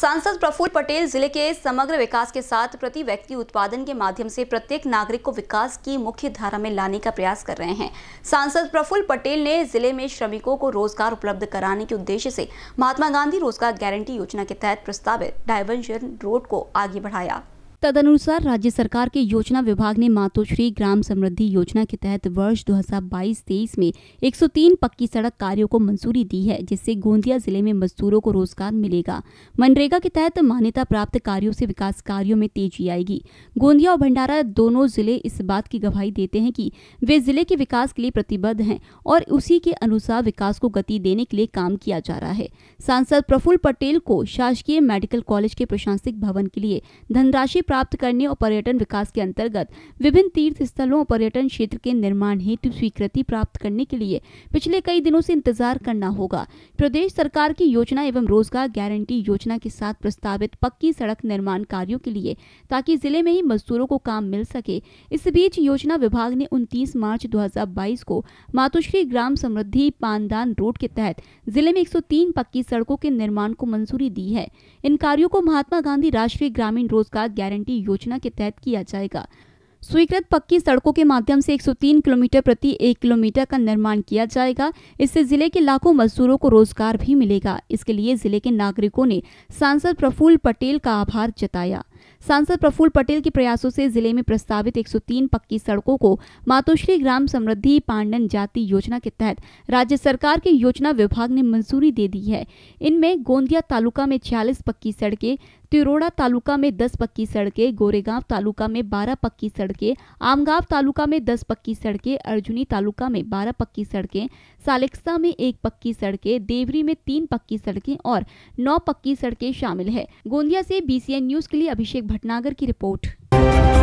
सांसद प्रफुल्ल पटेल जिले के समग्र विकास के साथ प्रति व्यक्ति उत्पादन के माध्यम से प्रत्येक नागरिक को विकास की मुख्य धारा में लाने का प्रयास कर रहे हैं सांसद प्रफुल्ल पटेल ने जिले में श्रमिकों को रोजगार उपलब्ध कराने के उद्देश्य से महात्मा गांधी रोजगार गारंटी योजना के तहत प्रस्तावित डायवर्जन रोड को आगे बढ़ाया तदनुसार राज्य सरकार के योजना विभाग ने मातोश्री ग्राम समृद्धि योजना के तहत वर्ष 2022-23 में 103 पक्की सड़क कार्यों को मंजूरी दी है जिससे गोंदिया जिले में मजदूरों को रोजगार मिलेगा मनरेगा के तहत मान्यता प्राप्त कार्यों से विकास कार्यों में तेजी आएगी गोंदिया और भंडारा दोनों जिले इस बात की गवाही देते हैं कि वे जिले के विकास के लिए प्रतिबद्ध हैं और उसी के अनुसार विकास को गति देने के लिए काम किया जा रहा है सांसद प्रफुल्ल पटेल को शासकीय मेडिकल कॉलेज के प्रशासनिक भवन के लिए धनराशि प्राप्त करने और पर्यटन विकास के अंतर्गत विभिन्न तीर्थ स्थलों और पर्यटन क्षेत्र के निर्माण हेतु स्वीकृति प्राप्त करने के लिए पिछले कई दिनों से इंतजार करना होगा प्रदेश सरकार की योजना एवं रोजगार गारंटी योजना के साथ प्रस्तावित पक्की सड़क निर्माण कार्यो के लिए ताकि जिले में ही मजदूरों को काम मिल सके इस बीच योजना विभाग ने उनतीस मार्च दो को मातुश्री ग्राम समृद्धि पानदान रोड के तहत जिले में एक पक्की सड़कों के निर्माण को मंजूरी दी है इन कार्यों को महात्मा गांधी राष्ट्रीय ग्रामीण रोजगार गारंटी गारंटी योजना के तहत किया जाएगा स्वीकृत पक्की सड़कों के माध्यम से 103 किलोमीटर प्रति एक किलोमीटर का निर्माण किया जाएगा इससे जिले के लाखों मजदूरों को रोजगार भी मिलेगा इसके लिए जिले के नागरिकों ने सांसद प्रफुल्ल पटेल का आभार जताया सांसद प्रफुल्ल पटेल के प्रयासों से जिले में प्रस्तावित 103 पक्की सड़कों को मातोश्री ग्राम समृद्धि पांडन जाति योजना के तहत राज्य सरकार के योजना विभाग ने मंजूरी दे दी है इनमें गोंदिया तालुका में छियालीस पक्की सड़कें तिरोड़ा तालुका में दस पक्की सड़कें गोरेगांव तालुका में बारह पक्की सड़कें आमगांव तालुका में दस पक्की सड़कें अर्जुनी तालुका में बारह पक्की सड़कें सालेक्सा में एक पक्की सड़कें देवरी में तीन पक्की सड़कें और नौ पक्की सड़कें शामिल है गोंदिया से बीसीएन न्यूज के लिए अभिषेक भटनागर की रिपोर्ट